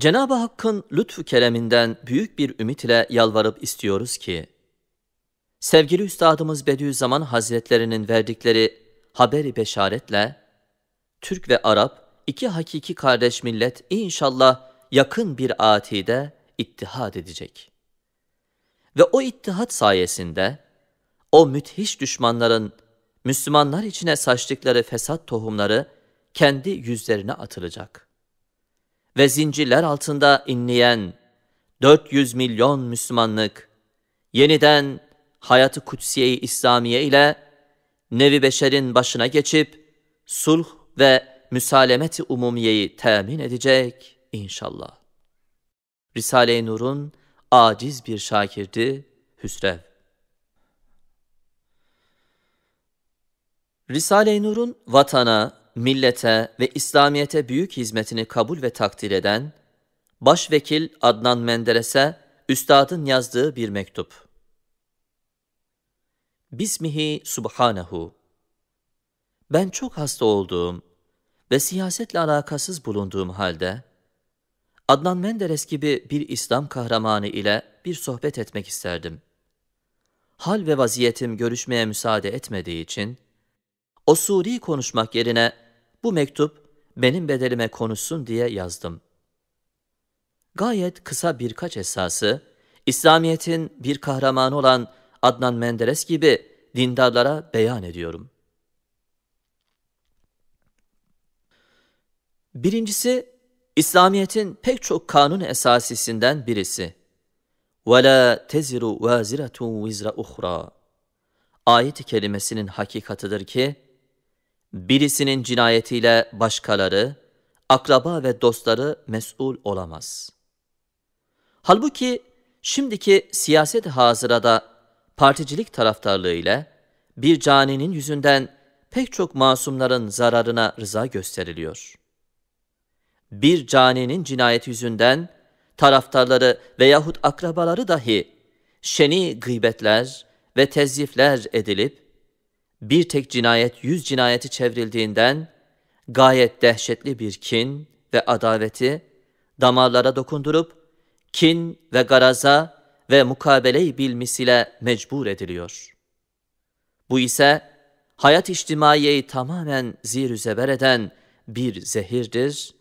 Cenab-ı Hakk'ın lütfu kereminden büyük bir ümit ile yalvarıp istiyoruz ki, sevgili Üstadımız Bediüzzaman Hazretlerinin verdikleri haberi beşaretle, Türk ve Arap iki hakiki kardeş millet inşallah yakın bir atide ittihad edecek. Ve o ittihat sayesinde o müthiş düşmanların Müslümanlar içine saçtıkları fesat tohumları kendi yüzlerine atılacak.'' ve zincirler altında inleyen 400 milyon Müslümanlık yeniden hayatı kutsiye-i İslamiye ile nevi beşerin başına geçip sulh ve müsalemeti umumiyeyi temin edecek inşallah. Risale-i Nur'un aciz bir şakirdi Hüsrev. Risale-i Nur'un vatana, millete ve İslamiyete büyük hizmetini kabul ve takdir eden Başvekil Adnan Menderes'e üstadın yazdığı bir mektup. Bismihi Subhanahu Ben çok hasta olduğum ve siyasetle alakasız bulunduğum halde Adnan Menderes gibi bir İslam kahramanı ile bir sohbet etmek isterdim. Hal ve vaziyetim görüşmeye müsaade etmediği için Osuri konuşmak yerine bu mektup benim bedelime konuşsun diye yazdım. Gayet kısa birkaç esası, İslamiyet'in bir kahramanı olan Adnan Menderes gibi dindarlara beyan ediyorum. Birincisi, İslamiyet'in pek çok kanun esasisinden birisi. وَلَا تَزِرُ وَازِرَةٌ وِزْرَ اُخْرَى Ayet-i kerimesinin hakikatıdır ki, Birisinin cinayetiyle başkaları, akraba ve dostları mesul olamaz. Halbuki şimdiki siyaset hazırada particilik taraftarlığı ile bir caninin yüzünden pek çok masumların zararına rıza gösteriliyor. Bir caninin cinayeti yüzünden taraftarları veyahut akrabaları dahi şeni gıybetler ve tezifler edilip bir tek cinayet yüz cinayeti çevrildiğinden gayet dehşetli bir kin ve adaveti damarlara dokundurup kin ve garaza ve mukabeleyi bilmesiyle mecbur ediliyor. Bu ise hayat içtimaiyeyi tamamen zir zeber eden bir zehirdir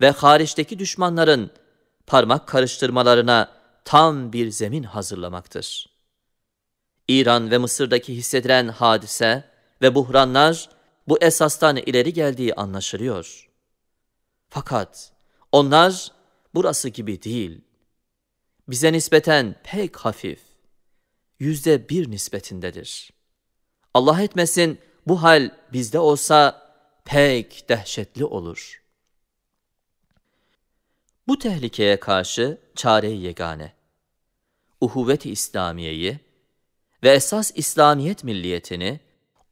ve hariçteki düşmanların parmak karıştırmalarına tam bir zemin hazırlamaktır.'' İran ve Mısır'daki hissedilen hadise ve buhranlar bu esastan ileri geldiği anlaşılıyor. Fakat onlar burası gibi değil. Bize nispeten pek hafif, yüzde bir nispetindedir. Allah etmesin bu hal bizde olsa pek dehşetli olur. Bu tehlikeye karşı çare yegane. Uhuvvet-i İslamiye'yi ve esas İslamiyet milliyetini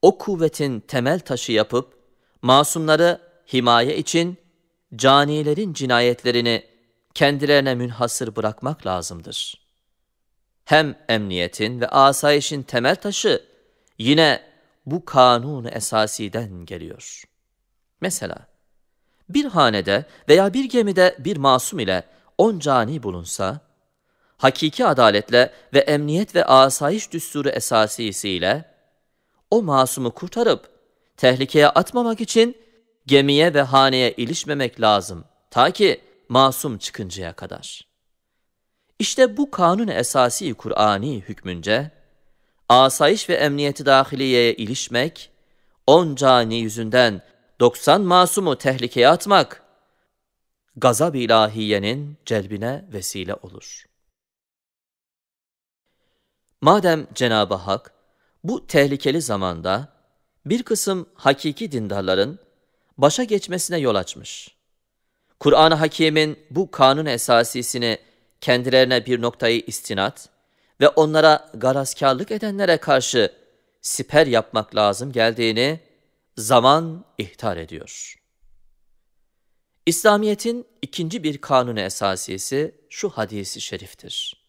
o kuvvetin temel taşı yapıp masumları himaye için canilerin cinayetlerini kendilerine münhasır bırakmak lazımdır. Hem emniyetin ve asayişin temel taşı yine bu kanun esasiden geliyor. Mesela bir hanede veya bir gemide bir masum ile on cani bulunsa, hakiki adaletle ve emniyet ve asayiş düsturu esasisiyle o masumu kurtarıp tehlikeye atmamak için gemiye ve haneye ilişmemek lazım ta ki masum çıkıncaya kadar. İşte bu kanun esası Kur'ani hükmünce asayiş ve emniyeti dahiliyeye ilişmek, on cani yüzünden 90 masumu tehlikeye atmak, gazab ilahiyenin celbine vesile olur.'' Madem Cenab-ı Hak bu tehlikeli zamanda bir kısım hakiki dindarların başa geçmesine yol açmış. Kur'an-ı Hakim'in bu kanun esasisini kendilerine bir noktayı istinat ve onlara garazkarlık edenlere karşı siper yapmak lazım geldiğini zaman ihtar ediyor. İslamiyet'in ikinci bir kanun esasisi şu hadisi şeriftir.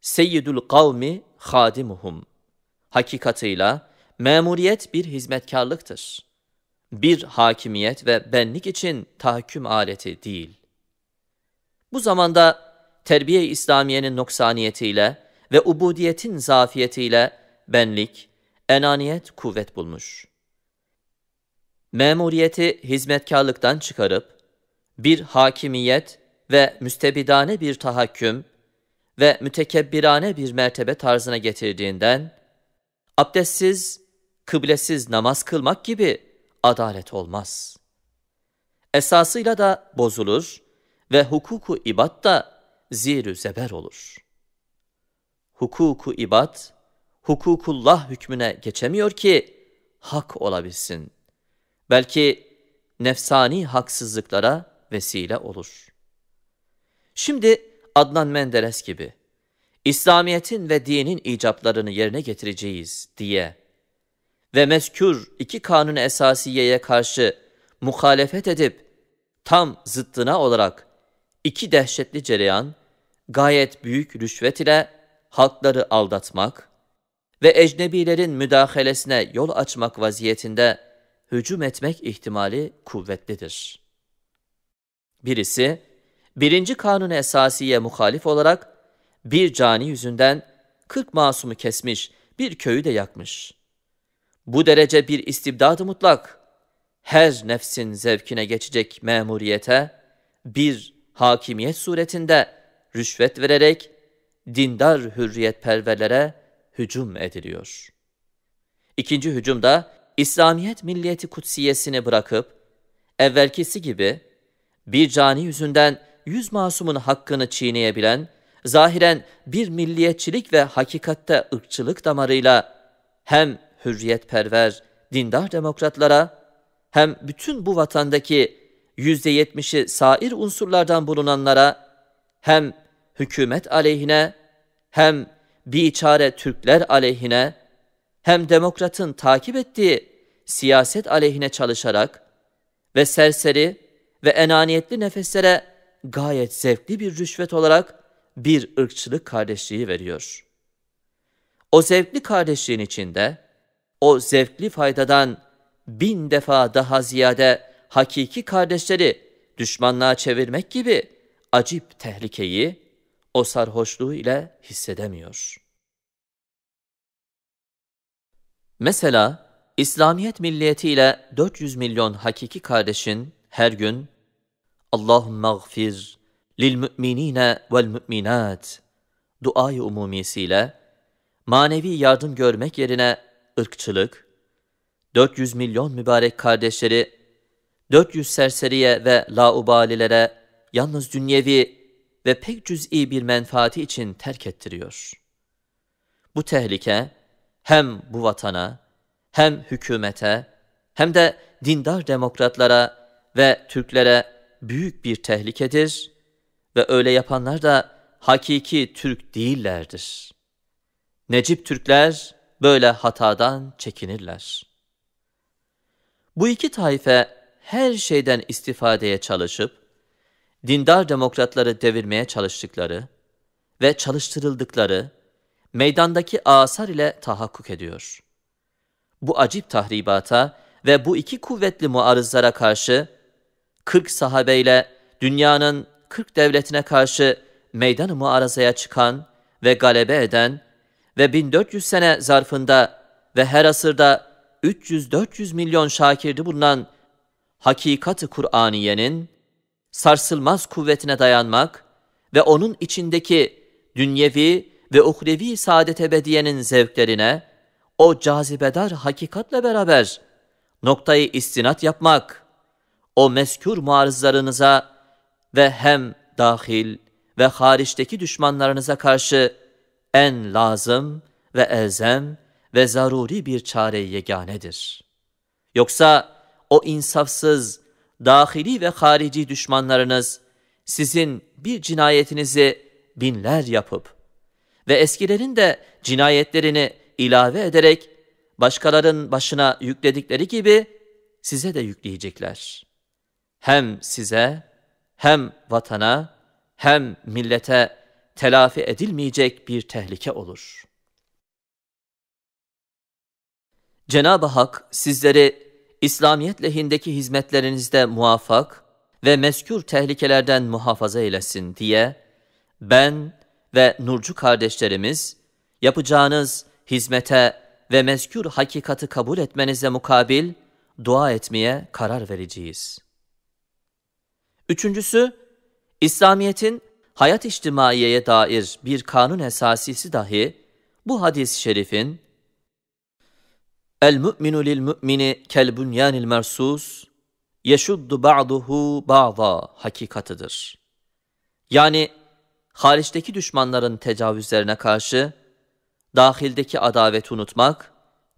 Seyyidül kavmi hadimuhum. Hakikatıyla memuriyet bir hizmetkarlıktır. Bir hakimiyet ve benlik için tahakküm aleti değil. Bu zamanda terbiye İslamiye'nin noksaniyetiyle ve ubudiyetin zafiyetiyle benlik, enaniyet kuvvet bulmuş. Memuriyeti hizmetkarlıktan çıkarıp bir hakimiyet ve müstebidane bir tahakküm ve mütekebbirane bir mertebe tarzına getirdiğinden, abdestsiz, kıblesiz namaz kılmak gibi adalet olmaz. Esasıyla da bozulur ve hukuku ibad da zirü zeber olur. Hukuku ibad, hukukullah hükmüne geçemiyor ki hak olabilsin. Belki nefsani haksızlıklara vesile olur. Şimdi Adnan Menderes gibi İslamiyet'in ve dinin icaplarını yerine getireceğiz diye ve mezkür iki kanun esasiyeye karşı muhalefet edip tam zıttına olarak iki dehşetli cereyan gayet büyük rüşvet ile halkları aldatmak ve ecnebilerin müdahalesine yol açmak vaziyetinde hücum etmek ihtimali kuvvetlidir. Birisi birinci kanun esasiye muhalif olarak bir cani yüzünden 40 masumu kesmiş, bir köyü de yakmış. Bu derece bir istibdadı mutlak, her nefsin zevkine geçecek memuriyete, bir hakimiyet suretinde rüşvet vererek dindar hürriyetperverlere hücum ediliyor. İkinci hücumda İslamiyet milliyeti kutsiyesini bırakıp evvelkisi gibi bir cani yüzünden yüz masumun hakkını çiğneyebilen, zahiren bir milliyetçilik ve hakikatte ırkçılık damarıyla hem hürriyetperver, dindar demokratlara hem bütün bu vatandaki yüzde yetmişi sair unsurlardan bulunanlara hem hükümet aleyhine hem biçare Türkler aleyhine hem demokratın takip ettiği siyaset aleyhine çalışarak ve serseri ve enaniyetli nefeslere gayet zevkli bir rüşvet olarak bir ırkçılık kardeşliği veriyor. O zevkli kardeşliğin içinde o zevkli faydadan bin defa daha ziyade hakiki kardeşleri düşmanlığa çevirmek gibi acip tehlikeyi o sarhoşluğu ile hissedemiyor. Mesela İslamiyet milliyetiyle 400 milyon hakiki kardeşin her gün Allahümme gfir lil müminine vel müminat duayı umumisiyle manevi yardım görmek yerine ırkçılık, 400 milyon mübarek kardeşleri, 400 serseriye ve laubalilere yalnız dünyevi ve pek cüz'i bir menfaati için terk ettiriyor. Bu tehlike hem bu vatana, hem hükümete, hem de dindar demokratlara ve Türklere büyük bir tehlikedir ve öyle yapanlar da hakiki Türk değillerdir. Necip Türkler böyle hatadan çekinirler. Bu iki taife her şeyden istifadeye çalışıp, dindar demokratları devirmeye çalıştıkları ve çalıştırıldıkları meydandaki asar ile tahakkuk ediyor. Bu acip tahribata ve bu iki kuvvetli muarızlara karşı 40 sahabeyle dünyanın 40 devletine karşı meydan-ı muarazaya çıkan ve galebe eden ve 1400 sene zarfında ve her asırda 300-400 milyon şakirdi bulunan hakikati Kur'aniyenin sarsılmaz kuvvetine dayanmak ve onun içindeki dünyevi ve uhrevi saadet ebediyenin zevklerine o cazibedar hakikatle beraber noktayı istinat yapmak o meskür muarızlarınıza ve hem dahil ve hariçteki düşmanlarınıza karşı en lazım ve elzem ve zaruri bir çare yeganedir. Yoksa o insafsız, dahili ve harici düşmanlarınız sizin bir cinayetinizi binler yapıp ve eskilerin de cinayetlerini ilave ederek başkaların başına yükledikleri gibi size de yükleyecekler hem size hem vatana hem millete telafi edilmeyecek bir tehlike olur. Cenab-ı Hak sizleri İslamiyet lehindeki hizmetlerinizde muvaffak ve meskür tehlikelerden muhafaza eylesin diye ben ve Nurcu kardeşlerimiz yapacağınız hizmete ve meskür hakikati kabul etmenize mukabil dua etmeye karar vereceğiz.'' Üçüncüsü, İslamiyet'in hayat içtimaiyeye dair bir kanun esasisi dahi bu hadis-i şerifin El mu'minu lil mu'mini kel bunyanil mersus yeşuddu ba'duhu ba'da hakikatıdır. Yani hariçteki düşmanların tecavüzlerine karşı dahildeki adaveti unutmak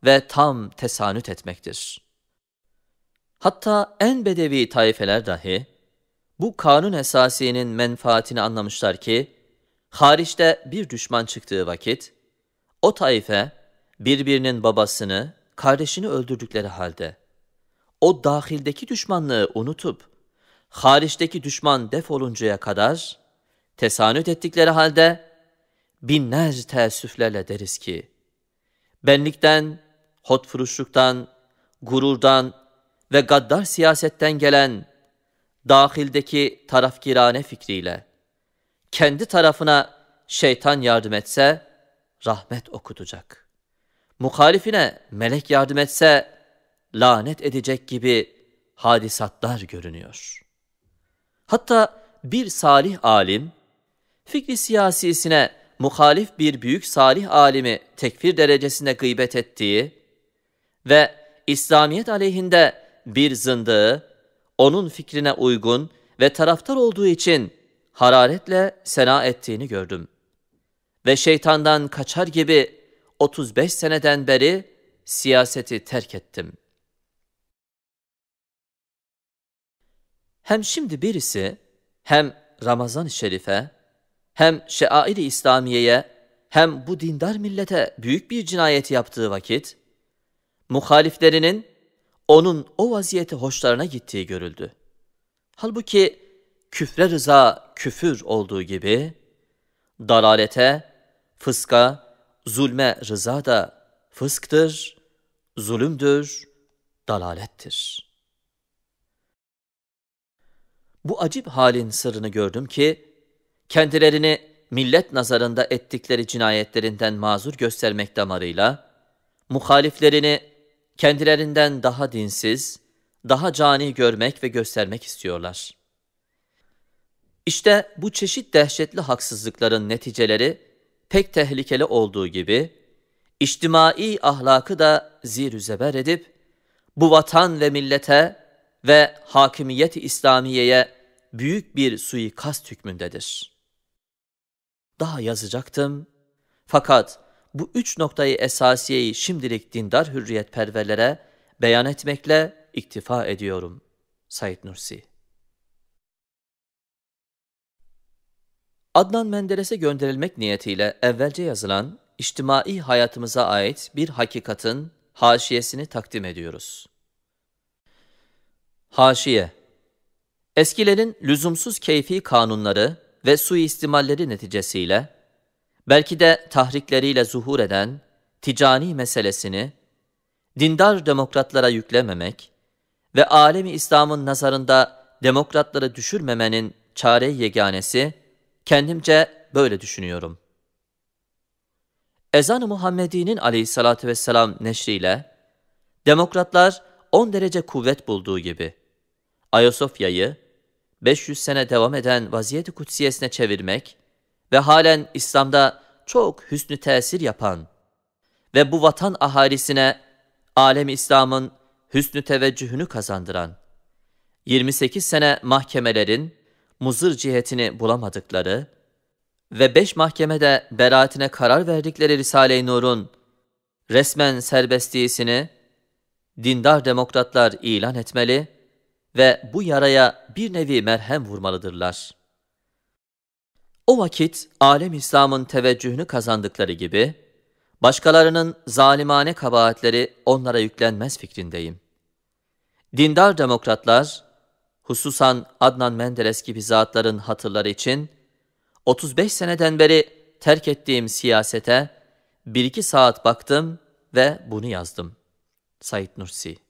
ve tam tesanüt etmektir. Hatta en bedevi taifeler dahi bu kanun esasiyenin menfaatini anlamışlar ki, hariçte bir düşman çıktığı vakit, o taife birbirinin babasını, kardeşini öldürdükleri halde, o dahildeki düşmanlığı unutup, hariçteki düşman def oluncaya kadar, tesanüt ettikleri halde, binler teessüflerle deriz ki, benlikten, hotfuruşluktan, gururdan ve gaddar siyasetten gelen dahildeki tarafkirane fikriyle kendi tarafına şeytan yardım etse rahmet okutacak. Muhalifine melek yardım etse lanet edecek gibi hadisatlar görünüyor. Hatta bir salih alim fikri siyasisine muhalif bir büyük salih alimi tekfir derecesinde gıybet ettiği ve İslamiyet aleyhinde bir zındığı onun fikrine uygun ve taraftar olduğu için hararetle sena ettiğini gördüm. Ve şeytandan kaçar gibi 35 seneden beri siyaseti terk ettim. Hem şimdi birisi hem Ramazan-ı Şerif'e hem Şeair-i İslamiye'ye hem bu dindar millete büyük bir cinayeti yaptığı vakit muhaliflerinin onun o vaziyeti hoşlarına gittiği görüldü. Halbuki küfre rıza küfür olduğu gibi, dalalete, fıska, zulme rıza da fısktır, zulümdür, dalalettir. Bu acip halin sırrını gördüm ki, kendilerini millet nazarında ettikleri cinayetlerinden mazur göstermek damarıyla, muhaliflerini kendilerinden daha dinsiz, daha cani görmek ve göstermek istiyorlar. İşte bu çeşit dehşetli haksızlıkların neticeleri pek tehlikeli olduğu gibi, içtimai ahlakı da zir zeber edip, bu vatan ve millete ve hakimiyeti İslamiye'ye büyük bir suikast hükmündedir. Daha yazacaktım, fakat bu üç noktayı esasiyeyi şimdilik dindar hürriyetperverlere beyan etmekle iktifa ediyorum. Said Nursi Adnan Menderes'e gönderilmek niyetiyle evvelce yazılan içtimai hayatımıza ait bir hakikatin haşiyesini takdim ediyoruz. Haşiye Eskilerin lüzumsuz keyfi kanunları ve suistimalleri neticesiyle belki de tahrikleriyle zuhur eden ticani meselesini dindar demokratlara yüklememek ve alemi İslam'ın nazarında demokratları düşürmemenin çare yeganesi kendimce böyle düşünüyorum. Ezan-ı Muhammedi'nin aleyhissalatü vesselam neşriyle demokratlar 10 derece kuvvet bulduğu gibi Ayasofya'yı 500 sene devam eden vaziyeti kutsiyesine çevirmek ve halen İslam'da çok hüsnü tesir yapan ve bu vatan ahalisine alem İslam'ın hüsnü teveccühünü kazandıran, 28 sene mahkemelerin muzır cihetini bulamadıkları ve 5 mahkemede beraatine karar verdikleri Risale-i Nur'un resmen serbestliğisini dindar demokratlar ilan etmeli ve bu yaraya bir nevi merhem vurmalıdırlar.'' O vakit alem İslam'ın teveccühünü kazandıkları gibi başkalarının zalimane kabahatleri onlara yüklenmez fikrindeyim. Dindar demokratlar hususan Adnan Menderes gibi zatların hatırları için 35 seneden beri terk ettiğim siyasete bir iki saat baktım ve bunu yazdım. Said Nursi